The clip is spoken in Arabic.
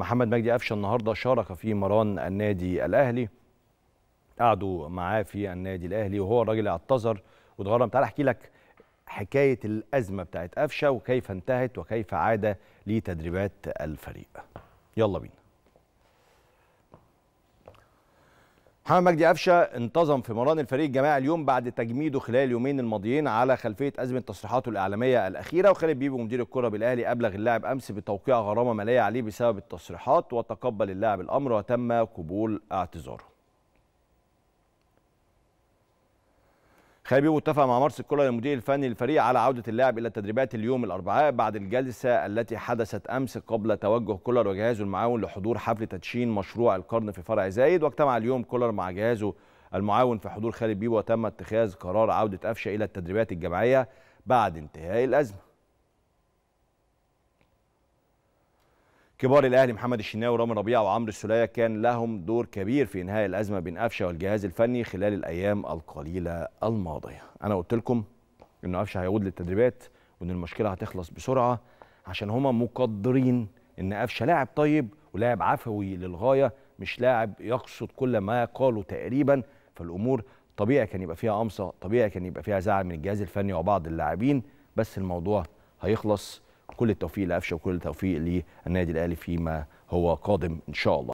محمد مجدي قفشه النهارده شارك في مران النادي الاهلي قعدوا معاه في النادي الاهلي وهو الراجل اعتذر واتغرم تعال احكي لك حكايه الازمه بتاعت قفشه وكيف انتهت وكيف عاد لتدريبات الفريق يلا بينا محمد مجدي قفشه انتظم في مران الفريق الجماعي اليوم بعد تجميده خلال اليومين الماضيين على خلفيه ازمه تصريحاته الاعلاميه الاخيره وخالد بيبو مدير الكره بالاهلي ابلغ اللاعب امس بتوقيع غرامه ماليه عليه بسبب التصريحات وتقبل اللاعب الامر وتم قبول اعتذاره خالد بيبو اتفق مع مارس كولر المدير الفني للفريق على عوده اللاعب الى التدريبات اليوم الاربعاء بعد الجلسه التي حدثت امس قبل توجه كولر وجهازه المعاون لحضور حفل تدشين مشروع القرن في فرع زايد واجتمع اليوم كولر مع جهازه المعاون في حضور خالد بيبو وتم اتخاذ قرار عوده قفشه الى التدريبات الجماعيه بعد انتهاء الازمه كبار الأهلي محمد الشناوي ورامي ربيعة وعمرو السولية كان لهم دور كبير في إنهاء الأزمة بين قفشة والجهاز الفني خلال الأيام القليلة الماضية أنا قلت لكم إن قفشة هيعود للتدريبات وإن المشكلة هتخلص بسرعة عشان هما مقدرين إن قفشة لاعب طيب ولاعب عفوي للغاية مش لاعب يقصد كل ما قاله تقريبا فالأمور طبيعي كان يبقى فيها امصه طبيعي كان يبقى فيها زعل من الجهاز الفني وبعض اللاعبين بس الموضوع هيخلص كل التوفيق لقفشه وكل التوفيق للنادي الاهلي فيما هو قادم ان شاء الله